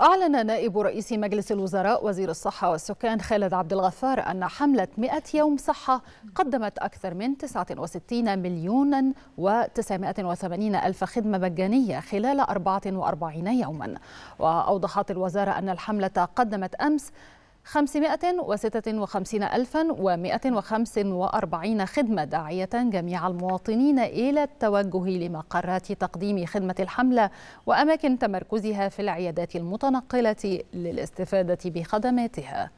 أعلن نائب رئيس مجلس الوزراء وزير الصحة والسكان خالد عبد الغفار أن حملة 100 يوم صحة قدمت أكثر من 69 مليون و980 ألف خدمة مجانية خلال 44 يوما وأوضحت الوزارة أن الحملة قدمت أمس 556145 خدمة داعية جميع المواطنين إلى التوجه لمقرات تقديم خدمة الحملة وأماكن تمركزها في العيادات المتنقلة للاستفادة بخدماتها